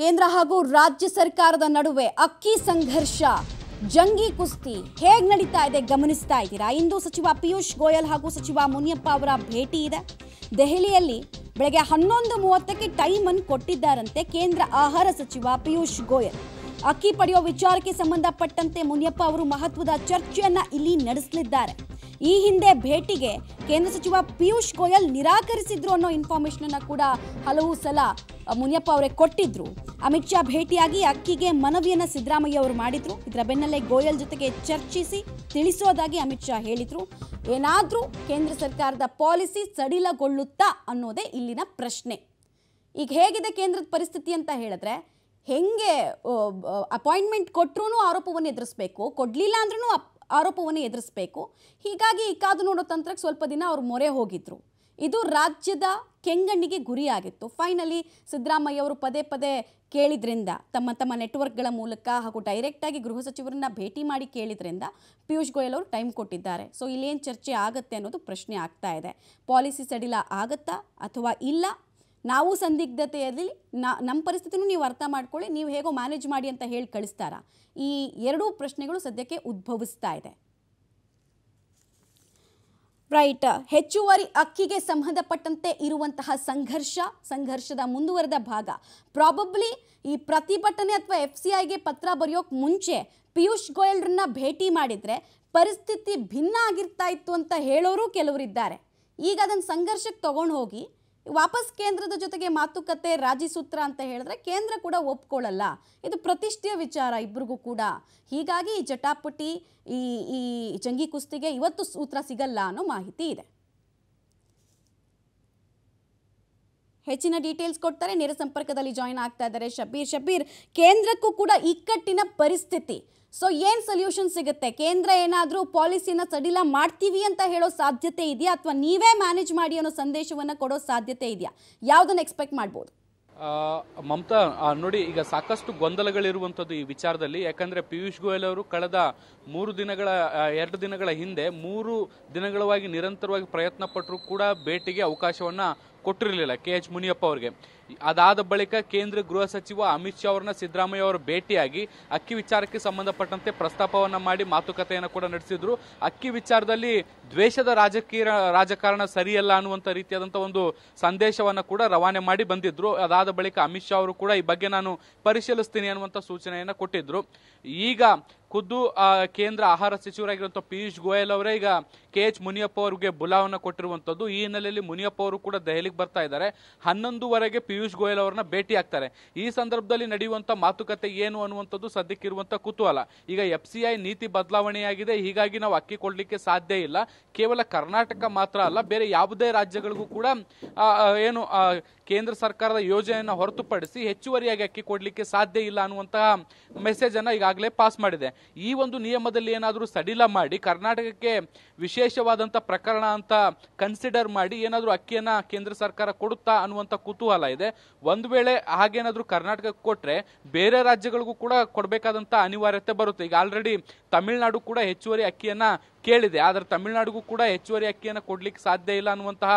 ಕೇಂದ್ರ ಹಾಗೂ ರಾಜ್ಯ ಸರ್ಕಾರದ ನಡುವೆ ಅಕ್ಕಿ ಸಂಘರ್ಷ ಜಂಗಿ ಕುಸ್ತಿ ಹೇಗೆ ನಡೀತಾ ಇದೆ ಗಮನಿಸ್ತಾ ಇದ್ದೀರಾ ಇಂದು ಸಚಿವ ಪಿಯೂಷ್ ಗೋಯಲ್ ಹಾಗೂ ಸಚಿವ ಮುನಿಯಪ್ಪ ಅವರ ಭೇಟಿ ಇದೆ ದೆಹಲಿಯಲ್ಲಿ ಬೆಳಗ್ಗೆ ಹನ್ನೊಂದು ಮೂವತ್ತಕ್ಕೆ ಅನ್ನು ಕೊಟ್ಟಿದ್ದಾರಂತೆ ಕೇಂದ್ರ ಆಹಾರ ಸಚಿವ ಪಿಯೂಷ್ ಗೋಯಲ್ ಅಕ್ಕಿ ಪಡೆಯುವ ವಿಚಾರಕ್ಕೆ ಸಂಬಂಧಪಟ್ಟಂತೆ ಮುನಿಯಪ್ಪ ಅವರು ಮಹತ್ವದ ಚರ್ಚೆಯನ್ನ ಇಲ್ಲಿ ನಡೆಸಲಿದ್ದಾರೆ ಈ ಹಿಂದೆ ಭೇಟಿಗೆ ಕೇಂದ್ರ ಸಚಿವ ಪಿಯೂಷ್ ಗೋಯಲ್ ನಿರಾಕರಿಸಿದ್ರು ಅನ್ನೋ ಇನ್ಫಾರ್ಮೇಷನನ್ನು ಕೂಡ ಹಲವು ಸಲ ಮುನಿಯಪ್ಪ ಅವರೇ ಕೊಟ್ಟಿದ್ರು ಅಮಿತ್ ಶಾ ಭೇಟಿಯಾಗಿ ಅಕ್ಕಿಗೆ ಮನವಿಯನ್ನು ಸಿದ್ದರಾಮಯ್ಯ ಅವರು ಮಾಡಿದ್ರು ಇದರ ಬೆನ್ನಲ್ಲೇ ಗೋಯಲ್ ಜೊತೆಗೆ ಚರ್ಚಿಸಿ ತಿಳಿಸೋದಾಗಿ ಅಮಿತ್ ಶಾ ಹೇಳಿದರು ಏನಾದರೂ ಕೇಂದ್ರ ಸರ್ಕಾರದ ಪಾಲಿಸಿ ಸಡಿಲಗೊಳ್ಳುತ್ತಾ ಅನ್ನೋದೇ ಇಲ್ಲಿನ ಪ್ರಶ್ನೆ ಈಗ ಹೇಗಿದೆ ಕೇಂದ್ರದ ಪರಿಸ್ಥಿತಿ ಅಂತ ಹೇಳಿದ್ರೆ ಹೆಂಗೆ ಅಪಾಯಿಂಟ್ಮೆಂಟ್ ಕೊಟ್ಟರು ಆರೋಪವನ್ನು ಎದುರಿಸಬೇಕು ಕೊಡಲಿಲ್ಲ ಅಂದ್ರೂ ಆರೋಪವನ್ನು ಎದುರಿಸಬೇಕು ಹೀಗಾಗಿ ಈ ಕಾದು ನೋಡೋ ತಂತ್ರಕ್ಕೆ ಸ್ವಲ್ಪ ದಿನ ಅವರು ಮೊರೆ ಹೋಗಿದ್ರು ಇದು ರಾಜ್ಯದ ಕೆಂಗಣ್ಣಿಗೆ ಗುರಿಯಾಗಿತ್ತು ಫೈನಲಿ ಸಿದ್ದರಾಮಯ್ಯ ಅವರು ಪದೇ ಪದೇ ಕೇಳಿದ್ರಿಂದ ತಮ್ಮ ತಮ್ಮ ನೆಟ್ವರ್ಕ್ಗಳ ಮೂಲಕ ಹಾಗೂ ಡೈರೆಕ್ಟಾಗಿ ಗೃಹ ಸಚಿವರನ್ನ ಭೇಟಿ ಮಾಡಿ ಕೇಳಿದ್ರಿಂದ ಪಿಯೂಷ್ ಗೋಯಲ್ ಅವರು ಟೈಮ್ ಕೊಟ್ಟಿದ್ದಾರೆ ಸೊ ಇಲ್ಲೇನು ಚರ್ಚೆ ಆಗುತ್ತೆ ಅನ್ನೋದು ಪ್ರಶ್ನೆ ಆಗ್ತಾ ಇದೆ ಪಾಲಿಸಿ ಸಡಿಲ ಆಗುತ್ತಾ ಅಥವಾ ಇಲ್ಲ ನಾವು ಸಂದಿಗ್ಧತೆಯಲ್ಲಿ ನಾ ನಮ್ಮ ಪರಿಸ್ಥಿತಿನೂ ನೀವು ಅರ್ಥ ಮಾಡ್ಕೊಳ್ಳಿ ನೀವು ಹೇಗೋ ಮ್ಯಾನೇಜ್ ಮಾಡಿ ಅಂತ ಹೇಳಿ ಕಳಿಸ್ತಾರಾ ಈ ಎರಡೂ ಪ್ರಶ್ನೆಗಳು ಸದ್ಯಕ್ಕೆ ಉದ್ಭವಿಸ್ತಾ ಇದೆ ರೈಟ್ ಹೆಚ್ಚುವರಿ ಅಕ್ಕಿಗೆ ಸಂಬಂಧಪಟ್ಟಂತೆ ಇರುವಂತಹ ಸಂಘರ್ಷ ಸಂಘರ್ಷದ ಮುಂದುವರೆದ ಭಾಗ ಪ್ರಾಬಬ್ಲಿ ಈ ಪ್ರತಿಭಟನೆ ಅಥವಾ ಎಫ್ ಸಿ ಐಗೆ ಪತ್ರ ಬರೆಯೋಕೆ ಮುಂಚೆ ಪಿಯೂಷ್ ಗೋಯಲ್ರನ್ನ ಭೇಟಿ ಮಾಡಿದರೆ ಪರಿಸ್ಥಿತಿ ಭಿನ್ನ ಆಗಿರ್ತಾ ಇತ್ತು ಅಂತ ಹೇಳೋರು ಕೆಲವರಿದ್ದಾರೆ ಈಗ ಅದನ್ನು ಸಂಘರ್ಷಕ್ಕೆ ತಗೊಂಡು ಹೋಗಿ ವಾಪಸ್ ಕೇಂದ್ರದ ಜೊತೆಗೆ ಮಾತುಕತೆ ರಾಜಿ ಸೂತ್ರ ಅಂತ ಹೇಳಿದ್ರೆ ಕೇಂದ್ರ ಕೂಡ ಒಪ್ಕೊಳ್ಳಲ್ಲ ಇದು ಪ್ರತಿಷ್ಠೆಯ ವಿಚಾರ ಇಬ್ಬರಿಗೂ ಕೂಡ ಹೀಗಾಗಿ ಈ ಜಟಾಪಟಿ ಈ ಈ ಜಂಗಿ ಕುಸ್ತಿಗೆ ಇವತ್ತು ಸೂತ್ರ ಸಿಗಲ್ಲ ಅನ್ನೋ ಮಾಹಿತಿ ಇದೆ ಹೆಚ್ಚಿನ ಡೀಟೇಲ್ಸ್ ಕೊಡ್ತಾರೆ ನೇರ ಸಂಪರ್ಕದಲ್ಲಿ ಜಾಯಿನ್ ಆಗ್ತಾ ಇದ್ದಾರೆ ಶಬೀರ್ ಶಬೀರ್ ಕೇಂದ್ರಕ್ಕೂ ಕೂಡ ಇಕ್ಕಟ್ಟಿನ ಪರಿಸ್ಥಿತಿ ಸೊ ಏನ್ ಸೊಲ್ಯೂಷನ್ ಸಿಗುತ್ತೆ ಕೇಂದ್ರ ಏನಾದರೂ ಪಾಲಿಸಿನ ಸಡಿಲ ಮಾಡ್ತೀವಿ ಅಂತ ಹೇಳೋ ಸಾಧ್ಯತೆ ಇದೆಯಾ ಅಥವಾ ನೀವೇ ಮ್ಯಾನೇಜ್ ಮಾಡಿ ಅನ್ನೋ ಸಂದೇಶವನ್ನು ಕೊಡೋ ಸಾಧ್ಯತೆ ಇದೆಯಾ ಯಾವ್ದನ್ನು ಎಕ್ಸ್ಪೆಕ್ಟ್ ಮಾಡ್ಬೋದು ಮಮತಾ ನೋಡಿ ಈಗ ಸಾಕಷ್ಟು ಗೊಂದಲಗಳಿರುವಂಥದ್ದು ಈ ವಿಚಾರದಲ್ಲಿ ಯಾಕಂದರೆ ಪಿಯೂಷ್ ಗೋಯಲ್ ಅವರು ಕಳೆದ ಮೂರು ದಿನಗಳ ಎರಡು ದಿನಗಳ ಹಿಂದೆ ಮೂರು ದಿನಗಳವಾಗಿ ನಿರಂತರವಾಗಿ ಪ್ರಯತ್ನ ಪಟ್ಟರು ಕೂಡ ಭೇಟಿಗೆ ಅವಕಾಶವನ್ನು ಕೊಟ್ಟಿರಲಿಲ್ಲ ಕೆ ಎಚ್ ಮುನಿಯಪ್ಪ ಅವರಿಗೆ ಅದಾದ ಬಳಿಕ ಕೇಂದ್ರ ಗೃಹ ಸಚಿವ ಅಮಿತ್ ಶಾ ಅವರನ್ನ ಸಿದ್ದರಾಮಯ್ಯ ಅವರು ಭೇಟಿಯಾಗಿ ಅಕ್ಕಿ ವಿಚಾರಕ್ಕೆ ಸಂಬಂಧಪಟ್ಟಂತೆ ಪ್ರಸ್ತಾಪವನ್ನ ಮಾಡಿ ಮಾತುಕತೆಯನ್ನು ಕೂಡ ನಡೆಸಿದ್ರು ಅಕ್ಕಿ ವಿಚಾರದಲ್ಲಿ ದ್ವೇಷದ ರಾಜಕೀಯ ರಾಜಕಾರಣ ಸರಿಯಲ್ಲ ಅನ್ನುವಂಥ ರೀತಿಯಾದಂಥ ಒಂದು ಸಂದೇಶವನ್ನು ಕೂಡ ರವಾನೆ ಮಾಡಿ ಬಂದಿದ್ರು ಅದಾದ ಬಳಿಕ ಅಮಿತ್ ಶಾ ಅವರು ಕೂಡ ಈ ಬಗ್ಗೆ ನಾನು ಪರಿಶೀಲಿಸ್ತೀನಿ ಅನ್ನುವಂಥ ಸೂಚನೆಯನ್ನು ಕೊಟ್ಟಿದ್ರು ಈಗ ಖುದ್ದು ಕೇಂದ್ರ ಆಹಾರ ಸಚಿವರಾಗಿರುವಂಥ ಪಿಯೂಷ್ ಗೋಯಲ್ ಅವರೇ ಈಗ ಕೆ ಎಚ್ ಮುನಿಯಪ್ಪ ಅವರಿಗೆ ಬುಲಾವನ್ನು ಕೊಟ್ಟಿರುವಂಥದ್ದು ಈ ಹಿನ್ನೆಲೆಯಲ್ಲಿ ಮುನಿಯಪ್ಪ ಅವರು ಕೂಡ ದೆಹಲಿಗೆ ಬರ್ತಾ ಇದ್ದಾರೆ ಹನ್ನೊಂದುವರೆಗೆ ಪಿ ಪಿಯೂಷ್ ಗೋಯಲ್ ಅವರನ್ನ ಭೇಟಿ ಆಗ್ತಾರೆ ಈ ಸಂದರ್ಭದಲ್ಲಿ ನಡೆಯುವಂತ ಮಾತುಕತೆ ಏನು ಅನ್ನುವಂಥದ್ದು ಸದ್ಯಕ್ಕಿರುವಂತ ಕುತೂಹಲ ಈಗ ಎಫ್ ಸಿ ನೀತಿ ಬದಲಾವಣೆಯಾಗಿದೆ ಹೀಗಾಗಿ ನಾವು ಅಕ್ಕಿ ಕೊಡ್ಲಿಕ್ಕೆ ಸಾಧ್ಯ ಇಲ್ಲ ಕೇವಲ ಕರ್ನಾಟಕ ಮಾತ್ರ ಅಲ್ಲ ಬೇರೆ ಯಾವುದೇ ರಾಜ್ಯಗಳಿಗೂ ಕೂಡ ಏನು ಕೇಂದ್ರ ಸರ್ಕಾರದ ಯೋಜನೆಯನ್ನು ಹೊರತುಪಡಿಸಿ ಹೆಚ್ಚುವರಿಯಾಗಿ ಅಕ್ಕಿ ಕೊಡಲಿಕ್ಕೆ ಸಾಧ್ಯ ಇಲ್ಲ ಅನ್ನುವಂತಹ ಮೆಸೇಜ್ ಅನ್ನ ಈಗಾಗಲೇ ಪಾಸ್ ಮಾಡಿದೆ ಈ ಒಂದು ನಿಯಮದಲ್ಲಿ ಏನಾದರೂ ಸಡಿಲ ಮಾಡಿ ಕರ್ನಾಟಕಕ್ಕೆ ವಿಶೇಷವಾದಂತಹ ಪ್ರಕರಣ ಅಂತ ಕನ್ಸಿಡರ್ ಮಾಡಿ ಏನಾದರೂ ಅಕ್ಕಿಯನ್ನ ಕೇಂದ್ರ ಸರ್ಕಾರ ಕೊಡುತ್ತಾ ಅನ್ನುವಂತ ಕುತೂಹಲ ಇದೆ ಇದೆ ವೇಳೆ ಹಾಗೇನಾದರೂ ಕರ್ನಾಟಕ ಕೊಟ್ರೆ ಬೇರೆ ರಾಜ್ಯಗಳಿಗೂ ಕೂಡ ಕೊಡಬೇಕಾದಂತ ಅನಿವಾರ್ಯತೆ ಬರುತ್ತೆ ಈಗ ಆಲ್ರೆಡಿ ತಮಿಳ್ನಾಡು ಕೂಡ ಹೆಚ್ಚುವರಿ ಅಕ್ಕಿಯನ್ನ. ಕೇಳಿದೆ ಆದರೆ ತಮಿಳುನಾಡಿಗೂ ಕೂಡ ಹೆಚ್ಚುವರಿ ಅಕ್ಕಿಯನ್ನು ಕೊಡ್ಲಿಕ್ಕೆ ಸಾಧ್ಯ ಇಲ್ಲ ಅನ್ನುವಂತಹ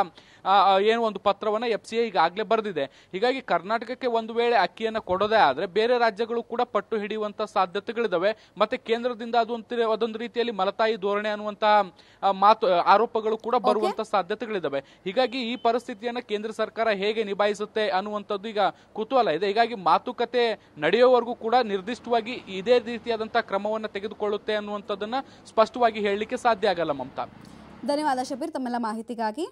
ಏನು ಒಂದು ಪತ್ರವನ್ನು ಎಫ್ ಸಿ ಐ ಈಗಾಗಲೇ ಬರೆದಿದೆ ಹೀಗಾಗಿ ಕರ್ನಾಟಕಕ್ಕೆ ಒಂದು ವೇಳೆ ಅಕ್ಕಿಯನ್ನು ಕೊಡೋದೇ ಆದರೆ ಬೇರೆ ರಾಜ್ಯಗಳು ಕೂಡ ಪಟ್ಟು ಹಿಡಿಯುವಂತಹ ಸಾಧ್ಯತೆಗಳಿದ್ದಾವೆ ಮತ್ತೆ ಕೇಂದ್ರದಿಂದ ಅದೊಂದು ಅದೊಂದು ರೀತಿಯಲ್ಲಿ ಮಲತಾಯಿ ಧೋರಣೆ ಅನ್ನುವಂತಹ ಮಾತು ಆರೋಪಗಳು ಕೂಡ ಬರುವಂತಹ ಸಾಧ್ಯತೆಗಳಿದ್ದಾವೆ ಹೀಗಾಗಿ ಈ ಪರಿಸ್ಥಿತಿಯನ್ನು ಕೇಂದ್ರ ಸರ್ಕಾರ ಹೇಗೆ ನಿಭಾಯಿಸುತ್ತೆ ಅನ್ನುವಂಥದ್ದು ಈಗ ಕುತೂಹಲ ಇದೆ ಹೀಗಾಗಿ ಮಾತುಕತೆ ನಡೆಯುವವರೆಗೂ ಕೂಡ ನಿರ್ದಿಷ್ಟವಾಗಿ ಇದೇ ರೀತಿಯಾದಂತಹ ಕ್ರಮವನ್ನು ತೆಗೆದುಕೊಳ್ಳುತ್ತೆ ಅನ್ನುವಂಥದ್ದನ್ನು ಸ್ಪಷ್ಟವಾಗಿ ಹೇಳಲಿಕ್ಕೆ ಸಾಧ್ಯ ಆಗಲ್ಲ ಮಮತಾ ಧನ್ಯವಾದ ಶಬೀರ್ ತಮ್ಮೆಲ್ಲ ಮಾಹಿತಿಗಾಗಿ